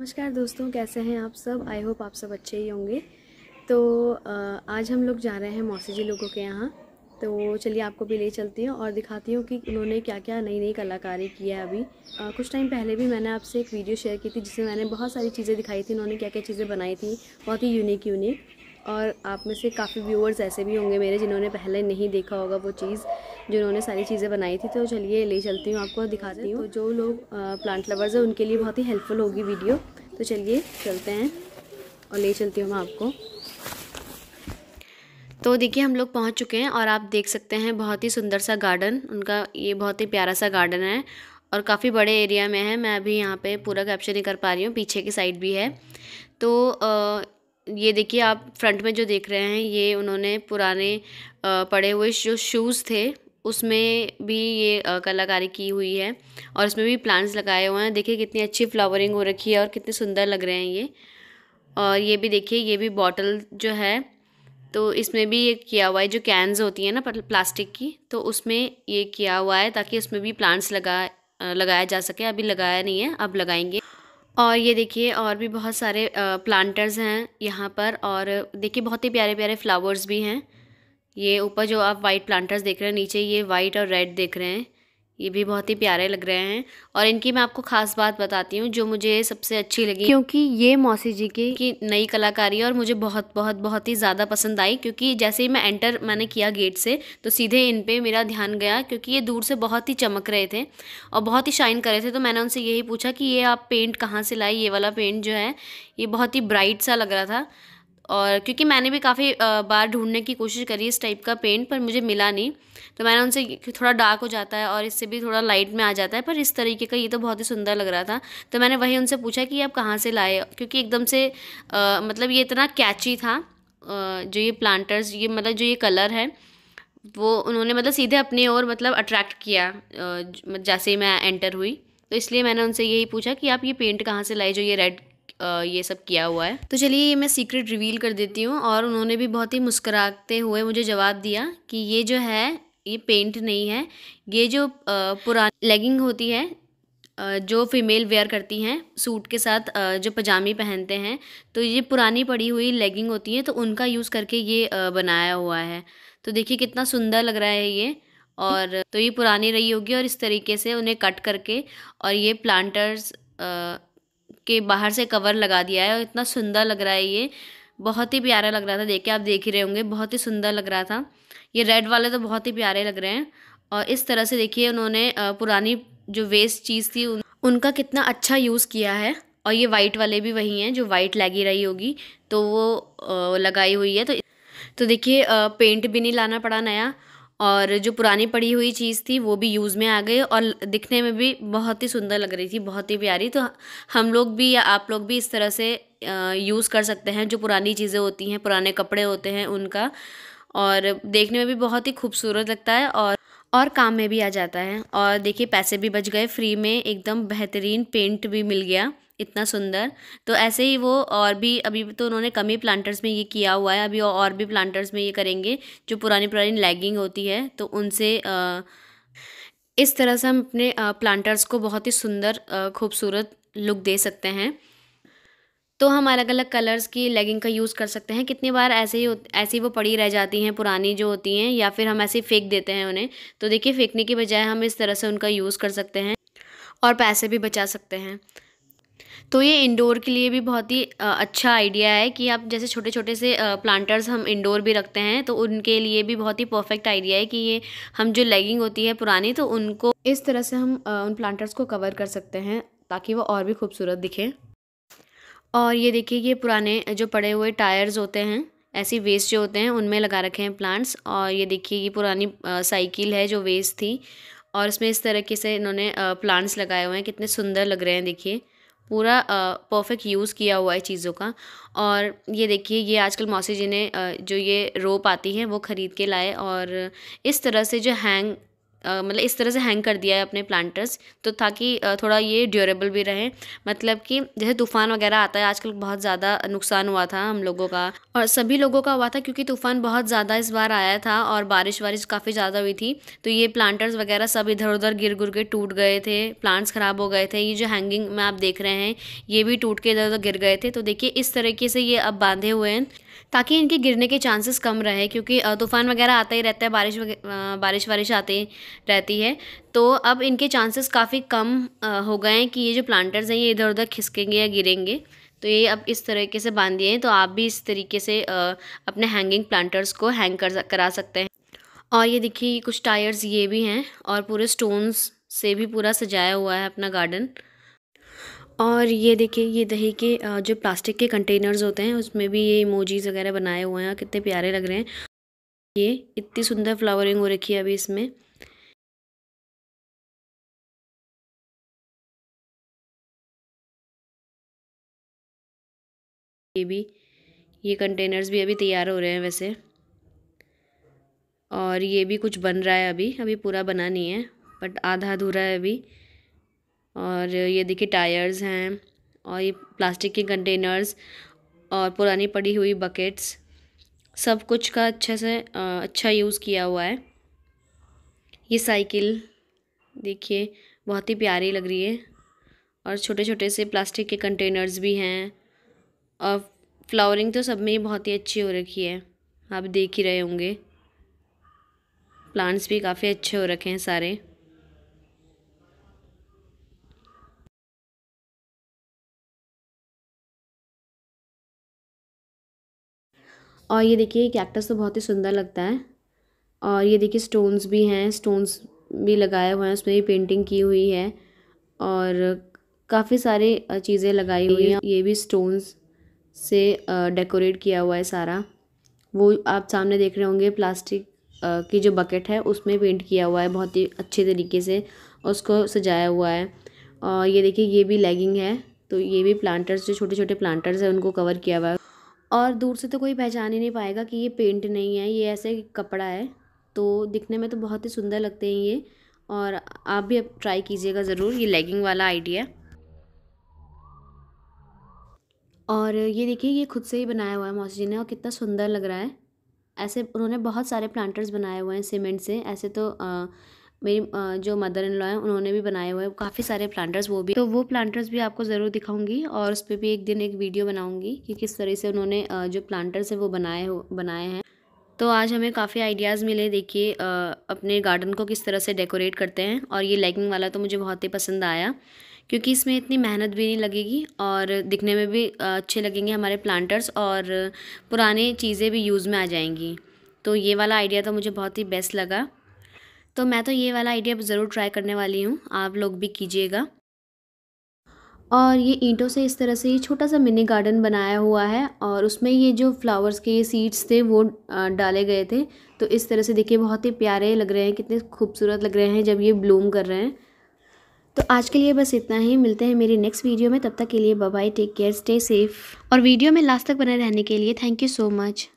नमस्कार दोस्तों कैसे हैं आप सब आई होप आप सब अच्छे ही होंगे तो आज हम लोग जा रहे हैं मौसी जी लोगों के यहाँ तो चलिए आपको भी ले चलती हूँ और दिखाती हूँ कि उन्होंने क्या क्या नई नई कलाकारी की है अभी आ, कुछ टाइम पहले भी मैंने आपसे एक वीडियो शेयर की थी जिसमें मैंने बहुत सारी चीज़ें दिखाई थी उन्होंने क्या क्या चीज़ें बनाई थी बहुत ही यूनिक यूनिक और आप में से काफ़ी व्यूअर्स ऐसे भी होंगे मेरे जिन्होंने पहले नहीं देखा होगा वो चीज़ जिन्होंने सारी चीज़ें बनाई थी तो चलिए ले चलती हूँ आपको दिखाती हूँ तो जो लोग प्लांट लवर्स हैं उनके लिए बहुत ही हेल्पफुल होगी वीडियो तो चलिए चलते हैं और ले चलती हूँ मैं आपको तो देखिए हम लोग पहुँच चुके हैं और आप देख सकते हैं बहुत ही सुंदर सा गार्डन उनका ये बहुत ही प्यारा सा गार्डन है और काफ़ी बड़े एरिया में है मैं अभी यहाँ पे पूरा कैप्चर नहीं कर पा रही हूँ पीछे की साइड भी है तो ये देखिए आप फ्रंट में जो देख रहे हैं ये उन्होंने पुराने पड़े हुए जो शूज़ थे उसमें भी ये कलाकारी की हुई है और इसमें भी प्लांट्स लगाए हुए हैं देखिए कितनी अच्छी फ्लावरिंग हो रखी है और कितने सुंदर लग रहे हैं ये और ये भी देखिए ये भी बॉटल जो है तो इसमें भी ये किया हुआ है जो कैंस होती है ना प्लास्टिक की तो उसमें ये किया हुआ है ताकि उसमें भी प्लांट्स लगा लगाया जा सके अभी लगाया नहीं है अब लगाएंगे और ये देखिए और भी बहुत सारे प्लांटर्स हैं यहाँ पर और देखिए बहुत ही प्यारे प्यारे फ्लावर्स भी हैं ये ऊपर जो आप वाइट प्लांटर्स देख रहे हैं नीचे ये वाइट और रेड देख रहे हैं ये भी बहुत ही प्यारे लग रहे हैं और इनकी मैं आपको ख़ास बात बताती हूँ जो मुझे सबसे अच्छी लगी क्योंकि ये मौसी जी की, की नई कलाकारी और मुझे बहुत बहुत बहुत ही ज़्यादा पसंद आई क्योंकि जैसे ही मैं एंटर मैंने किया गेट से तो सीधे इन पर मेरा ध्यान गया क्योंकि ये दूर से बहुत ही चमक रहे थे और बहुत ही शाइन कर रहे थे तो मैंने उनसे यही पूछा कि ये आप पेंट कहाँ से लाए ये वाला पेंट जो है ये बहुत ही ब्राइट सा लग रहा था और क्योंकि मैंने भी काफ़ी बार ढूंढने की कोशिश करी इस टाइप का पेंट पर मुझे मिला नहीं तो मैंने उनसे थोड़ा डार्क हो जाता है और इससे भी थोड़ा लाइट में आ जाता है पर इस तरीके का ये तो बहुत ही सुंदर लग रहा था तो मैंने वही उनसे पूछा कि आप कहाँ से लाए क्योंकि एकदम से आ, मतलब ये इतना कैची था आ, जो ये प्लांटर्स ये मतलब जो ये कलर है वो उन्होंने मतलब सीधे अपनी ओर मतलब अट्रैक्ट किया जैसे ही मैं एंटर हुई तो इसलिए मैंने उनसे यही पूछा कि आप ये पेंट कहाँ से लाए जो ये रेड ये सब किया हुआ है तो चलिए ये मैं सीक्रेट रिवील कर देती हूँ और उन्होंने भी बहुत ही मुस्कराते हुए मुझे जवाब दिया कि ये जो है ये पेंट नहीं है ये जो पुरानी लेगिंग होती है जो फीमेल वेयर करती हैं सूट के साथ जो पजामी पहनते हैं तो ये पुरानी पड़ी हुई लेगिंग होती है तो उनका यूज़ करके ये बनाया हुआ है तो देखिए कितना सुंदर लग रहा है ये और तो ये पुरानी रही होगी और इस तरीके से उन्हें कट करके और ये प्लांटर्स के बाहर से कवर लगा दिया है और इतना सुंदर लग रहा है ये बहुत ही प्यारा लग रहा था देख के आप देख ही रहे होंगे बहुत ही सुंदर लग रहा था ये रेड वाले तो बहुत ही प्यारे लग रहे हैं और इस तरह से देखिए उन्होंने पुरानी जो वेस्ट चीज़ थी उन, उनका कितना अच्छा यूज़ किया है और ये वाइट वाले भी वही हैं जो वाइट लगी रही होगी तो वो लगाई हुई है तो तो देखिए पेंट भी नहीं लाना पड़ा नया और जो पुरानी पड़ी हुई चीज़ थी वो भी यूज़ में आ गई और दिखने में भी बहुत ही सुंदर लग रही थी बहुत ही प्यारी तो हम लोग भी या आप लोग भी इस तरह से यूज़ कर सकते हैं जो पुरानी चीज़ें होती हैं पुराने कपड़े होते हैं उनका और देखने में भी बहुत ही खूबसूरत लगता है और और काम में भी आ जाता है और देखिए पैसे भी बच गए फ्री में एकदम बेहतरीन पेंट भी मिल गया इतना सुंदर तो ऐसे ही वो और भी अभी तो उन्होंने कम ही प्लांटर्स में ये किया हुआ है अभी और भी प्लांटर्स में ये करेंगे जो पुरानी पुरानी लैगिंग होती है तो उनसे इस तरह से हम अपने प्लांटर्स को बहुत ही सुंदर खूबसूरत लुक दे सकते हैं तो हम अलग अलग कलर्स की लेगिंग का यूज़ कर सकते हैं कितनी बार ऐसे ही ऐसी वो पड़ी रह जाती हैं पुरानी जो होती हैं या फिर हम ऐसे फेंक देते हैं उन्हें तो देखिए फेंकने के बजाय हम इस तरह से उनका यूज़ कर सकते हैं और पैसे भी बचा सकते हैं तो ये इंडोर के लिए भी बहुत ही अच्छा आइडिया है कि आप जैसे छोटे छोटे से प्लांटर्स हम इंडोर भी रखते हैं तो उनके लिए भी बहुत ही परफेक्ट आइडिया है कि ये हम जो लेगिंग होती है पुरानी तो उनको इस तरह से हम उन प्लांटर्स को कवर कर सकते हैं ताकि वो और भी खूबसूरत दिखें और ये देखिए ये पुराने जो पड़े हुए टायर्स होते हैं ऐसी वेस्ट जो होते हैं उनमें लगा रखे हैं प्लांट्स और ये देखिए ये पुरानी साइकिल है जो वेस्ट थी और इसमें इस तरीके से इन्होंने प्लांट्स लगाए हुए हैं कितने सुंदर लग रहे हैं देखिए पूरा परफेक्ट यूज़ किया हुआ है चीज़ों का और ये देखिए ये आजकल मौसी जी ने जो ये रोप आती है वो ख़रीद के लाए और इस तरह से जो हैंग मतलब इस तरह से हैंग कर दिया है अपने प्लांटर्स तो ताकि थोड़ा ये ड्यूरेबल भी रहे मतलब कि जैसे तूफ़ान वगैरह आता है आजकल बहुत ज़्यादा नुकसान हुआ था हम लोगों का और सभी लोगों का हुआ था क्योंकि तूफ़ान बहुत ज़्यादा इस बार आया था और बारिश वारिश काफ़ी ज़्यादा हुई थी तो ये प्लांटर्स वगैरह सब इधर उधर गिर गुर के टूट गए थे प्लांट्स ख़राब हो गए थे ये जो हैंगिंग में आप देख रहे हैं ये भी टूट के इधर उधर गिर गए थे तो देखिए इस तरीके से ये अब बांधे हुए हैं ताकि इनके गिरने के चांसेस कम रहे क्योंकि तूफ़ान वगैरह आता ही रहता है बारिश बारिश वारिश आती रहती है तो अब इनके चांसेस काफ़ी कम हो गए हैं कि ये जो प्लांटर्स हैं ये इधर उधर खिसकेंगे या गिरेंगे तो ये अब इस तरीके से बांध दिए हैं तो आप भी इस तरीके से अपने हैंगिंग प्लांटर्स को हैंग कर करा सकते हैं और ये देखिए कुछ टायर्स ये भी हैं और पूरे स्टोन्स से भी पूरा सजाया हुआ है अपना गार्डन और ये देखिए ये दही के जो प्लास्टिक के कंटेनर्स होते हैं उसमें भी ये इमोजीज वगैरह बनाए हुए हैं कितने प्यारे लग रहे हैं ये इतनी सुंदर फ्लावरिंग हो रखी है अभी इसमें ये भी ये कंटेनर्स भी अभी तैयार हो रहे हैं वैसे और ये भी कुछ बन रहा है अभी अभी पूरा बना नहीं है बट आधा अधूरा है अभी और ये देखिए टायर्स हैं और ये प्लास्टिक के कंटेनर्स और पुरानी पड़ी हुई बकेट्स सब कुछ का अच्छे से अच्छा यूज़ किया हुआ है ये साइकिल देखिए बहुत ही प्यारी लग रही है और छोटे छोटे से प्लास्टिक के कंटेनर्स भी हैं और फ्लावरिंग तो सब में ही बहुत ही अच्छी हो रखी है आप देख ही रहे होंगे प्लांट्स भी काफ़ी अच्छे हो रखे हैं सारे और ये देखिए कैक्टस तो बहुत ही सुंदर लगता है और ये देखिए स्टोन्स भी हैं स्टोन्स भी लगाए हुए हैं उसमें भी पेंटिंग की हुई है और काफ़ी सारे चीज़ें लगाई हुई हैं ये भी स्टोन्स से डेकोरेट किया हुआ है सारा वो आप सामने देख रहे होंगे प्लास्टिक की जो बकेट है उसमें पेंट किया हुआ है बहुत ही अच्छे तरीके से उसको सजाया हुआ है और ये देखिए ये भी लेगिंग है तो ये भी प्लांटर्स जो छोटे छोटे प्लांटर्स हैं उनको कवर किया हुआ है और दूर से तो कोई पहचान ही नहीं पाएगा कि ये पेंट नहीं है ये ऐसे कपड़ा है तो दिखने में तो बहुत ही सुंदर लगते हैं ये और आप भी अब ट्राई कीजिएगा ज़रूर ये लेगिंग वाला आइडिया और ये देखिए ये खुद से ही बनाया हुआ है मौसी जी ने और कितना सुंदर लग रहा है ऐसे उन्होंने बहुत सारे प्लांटर्स बनाए हुए हैं सीमेंट से ऐसे तो आ, मेरी जो मदर इन लॉ है उन्होंने भी बनाए हुए हैं काफ़ी सारे प्लांटर्स वो भी तो वो प्लांटर्स भी आपको ज़रूर दिखाऊंगी और उस पर भी एक दिन एक वीडियो बनाऊंगी कि किस तरह से उन्होंने जो प्लांटर्स है वो बनाए हो बनाए हैं तो आज हमें काफ़ी आइडियाज़ मिले देखिए अपने गार्डन को किस तरह से डेकोरेट करते हैं और ये लाइटिंग वाला तो मुझे बहुत ही पसंद आया क्योंकि इसमें इतनी मेहनत भी नहीं लगेगी और दिखने में भी अच्छे लगेंगे हमारे प्लांटर्स और पुरानी चीज़ें भी यूज़ में आ जाएंगी तो ये वाला आइडिया तो मुझे बहुत ही बेस्ट लगा तो मैं तो ये वाला आइडिया ज़रूर ट्राई करने वाली हूँ आप लोग भी कीजिएगा और ये ईंटों से इस तरह से ये छोटा सा मिनी गार्डन बनाया हुआ है और उसमें ये जो फ्लावर्स के ये सीड्स थे वो डाले गए थे तो इस तरह से देखिए बहुत ही प्यारे लग रहे हैं कितने खूबसूरत लग रहे हैं जब ये ब्लूम कर रहे हैं तो आज के लिए बस इतना ही मिलते हैं मेरी नेक्स्ट वीडियो में तब तक के लिए bye take care stay safe और वीडियो में लास्ट तक बने रहने के लिए थैंक यू सो मच